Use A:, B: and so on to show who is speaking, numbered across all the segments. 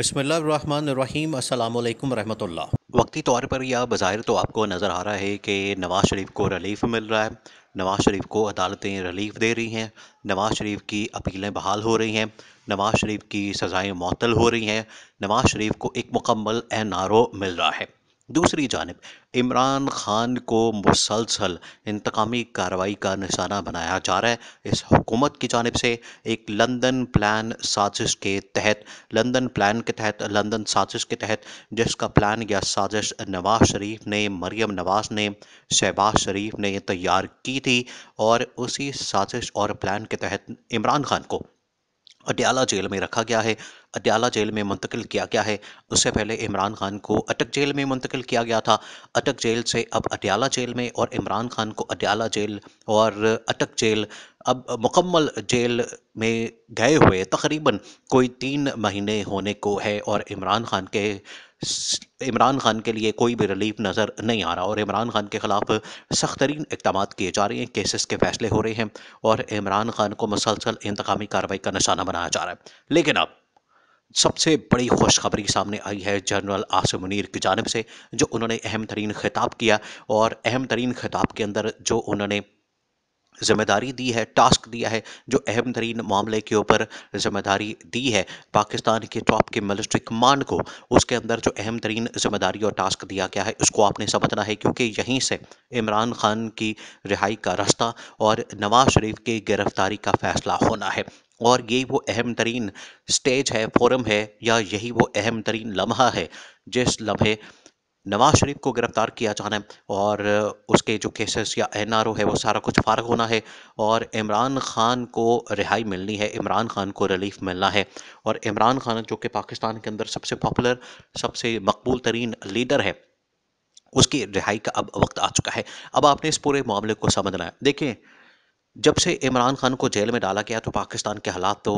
A: बसमीम अल्लाम रहमतुल्लाह वक्ती तौर पर यह बज़ाहिर तो आपको नज़र आ रहा है कि नवाज़ शरीफ को रिलीफ़ मिल रहा है नवाज़ शरीफ को अदालतें रिलीफ़ दे रही हैं नवाज़ शरीफ की अपीलें बहाल हो रही हैं नवाज़ शरीफ की सज़ाएँ मअतल हो रही हैं नवाज़ शरीफ को एक मुकम्मल एन आर ओ मिल रहा है दूसरी जानब इमरान खान को मुसलसल इंतकामी कार्रवाई का निशाना बनाया जा रहा है इस हुकूमत की जानब से एक लंदन प्लान साजिश के तहत लंदन प्लान के तहत लंदन साजिश के तहत जिसका प्लान या साजिश नवाज शरीफ ने मरियम नवाज ने शहबाज शरीफ ने तैयार की थी और उसी साजिश और प्लान के तहत इमरान खान को अडयाला जेल में रखा गया है अटियाला जेल में मुंतकिल किया गया है उससे पहले इमरान खान को अटक जेल में मुंतकिल किया गया था अटक जेल से अब अटियाला जेल में और इमरान खान को अटियाला जेल और अटक जेल अब मुकम्मल जेल में गए हुए तकरीबन कोई तीन महीने होने को है और इमरान खान के इमरान खान के लिए कोई भी रिलीफ नज़र नहीं आ रहा और इमरान खान के ख़िलाफ़ सख्त तरीन इकदाम किए जा रहे हैं केसेस के फैसले हो रहे हैं और इमरान खान को मुसलसल इंतकामी कार्रवाई का निशाना बनाया जा रहा है लेकिन अब सबसे बड़ी खुशखबरी सामने आई है जनरल आसिम मुनीर की जानब से जो उन्होंने अहम तरीन खिताब किया और अहम तरीन खिताब के अंदर जो उन्होंने ज़िम्मेदारी दी है टास्क दिया है जो अहम तरीन मामले के ऊपर ज़िम्मेदारी दी है पाकिस्तान के टॉप के मिलिट्री कमांड को उसके अंदर जो अहम तरीन ज़िम्मेदारी और टास्क दिया गया है उसको आपने समझना है क्योंकि यहीं से इमरान खान की रिहाई का रास्ता और नवाज शरीफ की गिरफ्तारी का फैसला होना है और यही वो अहम तरीन स्टेज है फोरम है या यही वो अहम तरीन लम्हा है जिस लम्हे नवाज शरीफ को गिरफ़्तार किया जाना है और उसके जो केसेस या एन आर ओ है वो सारा कुछ फारग होना है और इमरान खान को रिहाई मिलनी है इमरान खान को रिलीफ मिलना है और इमरान खान जो कि पाकिस्तान के अंदर सबसे पॉपुलर सबसे मकबूल तरीन लीडर है उसकी रिहाई का अब वक्त आ चुका है अब आपने इस पूरे मामले को समझना है देखें जब से इमरान खान को जेल में डाला गया तो पाकिस्तान के हालात तो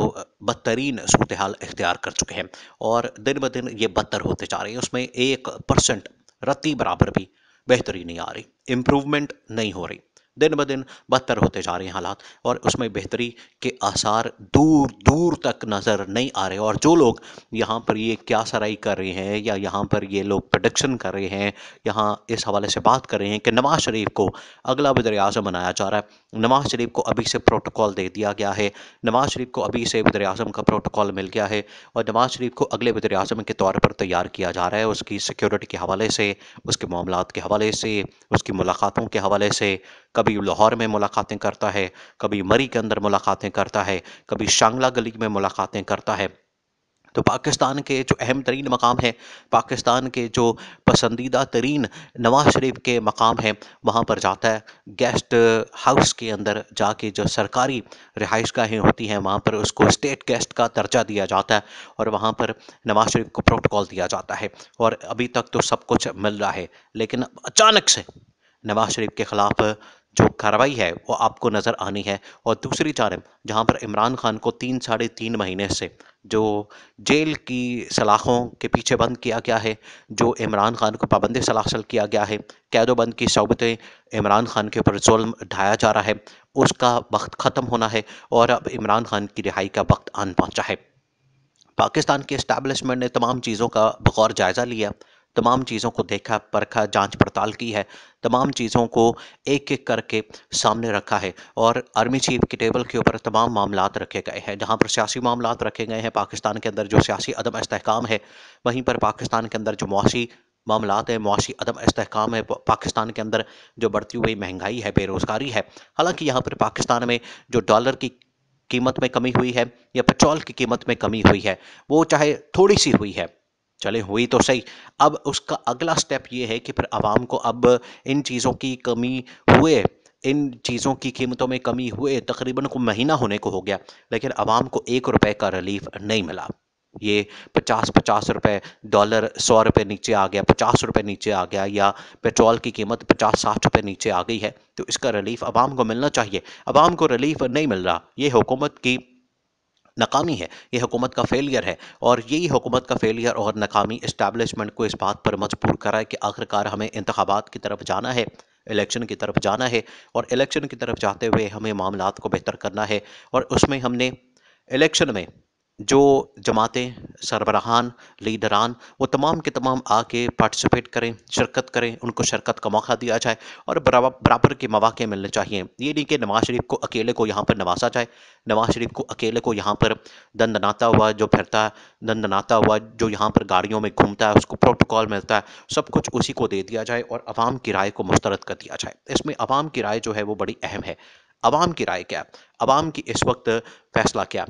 A: बदतरीन सूरत हाल इख्तियार कर चुके हैं और दिन ब दिन ये बदतर होते जा रहे हैं उसमें एक परसेंट रत्ती बराबर भी बेहतरी नहीं आ रही इम्प्रूवमेंट नहीं हो रही दिन ब दिन बदतर होते जा रहे हैं हालात और उसमें बेहतरी के आसार दूर दूर तक नज़र नहीं आ रहे और जो लोग यहाँ पर ये क्या सराई कर रहे हैं या यहाँ पर ये लोग प्रोडक्शन कर रहे हैं यहाँ इस हवाले से बात कर रहे हैं कि नवाज़ शरीफ को अगला वजर अजम बनाया जा रहा है नवाज़ शरीफ को अभी से प्रोटोकॉल दे दिया गया है नवाज़ शरीफ को अभी से वजर अजम का प्रोटोकॉल मिल गया है और नवाज़ शरीफ को अगले वजर अजम के तौर पर तैयार किया जा रहा है उसकी सिक्योरिटी के हवाले से उसके मामला के हवाले से उसकी मुलाकातों के हवाले से कभी लाहौर में मुलाकातें करता है कभी मरी के अंदर मुलाकातें करता है कभी शांगला गली में मुलाकातें करता है तो पाकिस्तान के जो अहम तरीन मकाम है पाकिस्तान के जो पसंदीदा तरीन नवाज शरीफ के मकाम हैं वहाँ पर जाता है गेस्ट हाउस के अंदर जाके जो सरकारी रिहाइश गाहें होती हैं वहाँ पर उसको स्टेट गेस्ट का दर्जा दिया जाता है और वहाँ पर नवाज शरीफ को प्रोटोकॉल दिया जाता है और अभी तक तो सब कुछ मिल रहा है लेकिन अचानक से नवाज शरीफ के ख़िलाफ़ जो कार्रवाई है वो आपको नज़र आनी है और दूसरी जानब जहाँ पर इमरान खान को तीन साढ़े तीन महीने से जो जेल की सलाखों के पीछे बंद किया गया है जो इमरान खान को पाबंदी सलाखसल किया गया है कैदोबंद की सहबतें इमरान खान के ऊपर जुल्म ढाया जा रहा है उसका वक्त ख़त्म होना है और अब इमरान खान की रिहाई का वक्त आन पहुँचा है पाकिस्तान के इस्टबलिशमेंट ने तमाम चीज़ों का बौौर जायज़ा लिया तमाम चीज़ों को देखा परखा जांच पड़ताल की है तमाम चीज़ों को एक एक करके सामने रखा है और आर्मी चीफ की टेबल के ऊपर तमाम मामला रखे गए हैं जहाँ पर सियासी मामला रखे गए हैं पाकिस्तान के अंदर जो सियासी अदम इसकाम है वहीं पर पाकिस्तान के अंदर जो मौसी मामला हैं मुआशी अदम इसकाम है पाकिस्तान के अंदर जो बढ़ती हुई महंगाई है बेरोज़गारी है हालांकि यहाँ पर पाकिस्तान में जो डॉलर की कीमत में कमी हुई है या पेट्रोल की कीमत में कमी हुई है वो चाहे थोड़ी सी हुई है चले हुई तो सही अब उसका अगला स्टेप ये है कि फिर आवाम को अब इन चीज़ों की कमी हुए इन चीज़ों की कीमतों में कमी हुए तकरीबन को महीना होने को हो गया लेकिन आवाम को एक रुपए का रिलीफ नहीं मिला ये पचास पचास रुपए डॉलर सौ रुपए नीचे आ गया पचास रुपए नीचे आ गया या पेट्रोल की कीमत पचास साठ रुपए नीचे आ गई है तो इसका रिलीफ आवाम को मिलना चाहिए आवाम को रिलीफ नहीं मिल रहा ये हुकूमत की नाकामी है ये हुकूमत का फेलियर है और यही हुकूमत का फेलियर और नाकामी इस्टेबलिशमेंट को इस बात पर मजबूर करा है कि आखिरकार हमें इंतबात की तरफ जाना है इलेक्शन की तरफ जाना है और इलेक्शन की तरफ जाते हुए हमें मामला को बेहतर करना है और उसमें हमने इलेक्शन में जो जमातें सरबराहान लीडरान वो तमाम के तमाम आके पार्टिसिपेट करें शिरकत करें उनको शरकत का मौका दिया जाए और बराबर बराबर के मौाक़े मिलने चाहिए ये नहीं कि नवाज़ शरीफ को अकेले को यहाँ पर नवाजा जाए नवाज़ शरीफ को अकेले को यहाँ पर दंदनाता हुआ जो फिरता है दंदनाता हुआ जो यहाँ पर गाड़ियों में घूमता है उसको प्रोटोकॉल मिलता है सब कुछ उसी को दे दिया जाए और आवाम की राय को मुस्तरद कर दिया जाए इसमें आवाम की राय जो है वो बड़ी अहम है आवाम की राय क्या आवाम की इस वक्त फ़ैसला क्या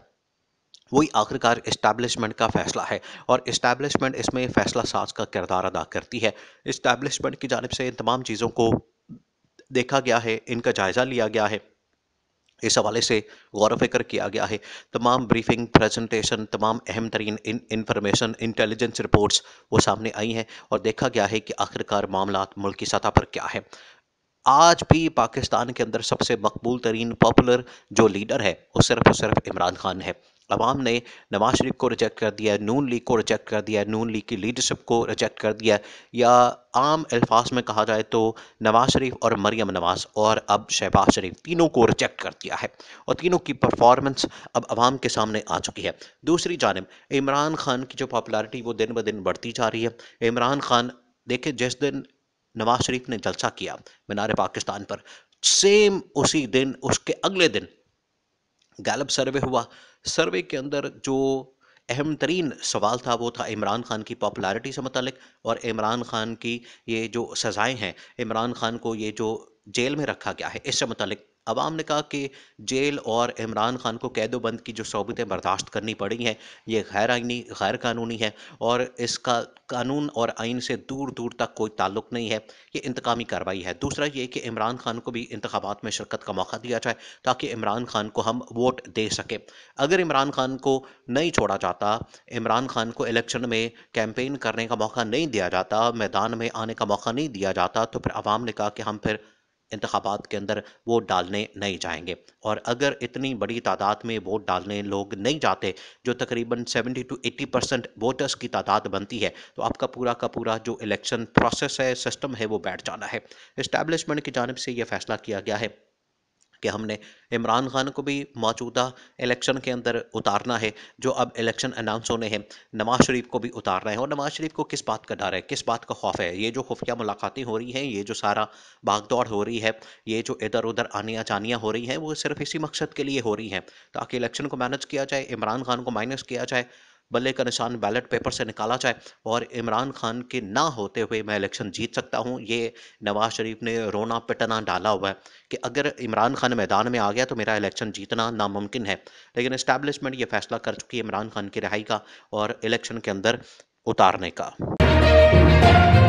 A: वही आखिरकार इस्टेब्लिशमेंट का फैसला है और इस्टेब्लिशमेंट इसमें फैसला साज का किरदार अदा करती है इस्टेब्लिशमेंट की जानब से इन तमाम चीज़ों को देखा गया है इनका जायज़ा लिया गया है इस हवाले से गौर फिक्र किया गया है तमाम ब्रीफिंग प्रेजेंटेशन तमाम अहम तरीन इन इंफॉर्मेशन इंटेलिजेंस रिपोर्ट्स वो सामने आई हैं और देखा गया है कि आखिरकार मामला मुल्क की सतह पर क्या है आज भी पाकिस्तान के अंदर सबसे मकबूल तरीन पॉपुलर जो लीडर है वो सिर्फ और सिर्फ इमरान खान है अवाम ने नवाज शरीफ को रिजेक्ट कर दिया नून लीग को रिजेक्ट कर दिया नून लीग की लीडरशिप को रिजेक्ट कर दिया या आम अल्फाज में कहा जाए तो नवाज शरीफ और मरियम नवाज और अब शहबाज शरीफ तीनों को रिजेक्ट कर दिया है और तीनों की परफॉर्मेंस अब आवाम के सामने आ चुकी है दूसरी जानब इमरान खान की जो पॉपुलरिटी वो दिन ब दिन बढ़ती जा रही है इमरान खान देखे जिस दिन नवाज शरीफ ने जलसा किया मीनार पाकिस्तान पर सेम उसी दिन उसके अगले दिन गैलब सर्वे हुआ सर्वे के अंदर जो अहम तरीन सवाल था वो था इमरान खान की पॉपुलैरिटी से मतलब और इमरान खान की ये जो सज़ाएं हैं इमरान खान को ये जो जेल में रखा गया है इससे मतलब अवाम ने कहा कि जेल और इमरान खान को कैदोबंद की जो सहबतें बर्दाश्त करनी पड़ी हैं ये गैर आइनी गैर कानूनी है और इसका कानून और आइन से दूर दूर तक कोई ताल्लुक नहीं है ये इंतकामी कार्रवाई है दूसरा ये कि इमरान खान को भी इंतबात में शिरकत का मौका दिया जाए ताकि इमरान खान को हम वोट दे सकें अगर इमरान खान को नहीं छोड़ा जाता इमरान खान को इलेक्शन में कैंपेन करने का मौका नहीं दिया जाता मैदान में आने का मौका नहीं दिया जाता तो फिर आवाम ने कहा कि हम फिर इंतबात के अंदर वोट डालने नहीं जाएंगे और अगर इतनी बड़ी तादाद में वोट डालने लोग नहीं जाते जो तकरीबन 70 टू 80 परसेंट वोटर्स की तादाद बनती है तो आपका पूरा का पूरा जो इलेक्शन प्रोसेस है सिस्टम है वो बैठ जाना है इस्टेब्लिशमेंट की जानब से यह फैसला किया गया है कि हमने इमरान खान को भी मौजूदा इलेक्शन के अंदर उतारना है जो अब इलेक्शन अनाउंस होने हैं नवाज शरीफ को भी उतारना है और नवाज शरीफ को किस बात का डर है किस बात का खौफ है ये जो खुफिया मुलाकातें हो रही हैं ये जो सारा भागदौड़ हो रही है ये जो इधर उधर आनिया जानियाँ हो रही हैं वो सिर्फ इसी मकसद के लिए हो रही हैं ताकि इलेक्शन को मैनेज किया जाए इमरान खान को माइनस किया जाए बल्ले का निशान बैलेट पेपर से निकाला जाए और इमरान खान के ना होते हुए मैं इलेक्शन जीत सकता हूँ ये नवाज शरीफ ने रोना पिटना डाला हुआ है कि अगर इमरान खान मैदान में आ गया तो मेरा इलेक्शन जीतना नामुमकिन है लेकिन इस्टेब्लिशमेंट ये फैसला कर चुकी है इमरान खान की रहाई का और इलेक्शन के अंदर उतारने का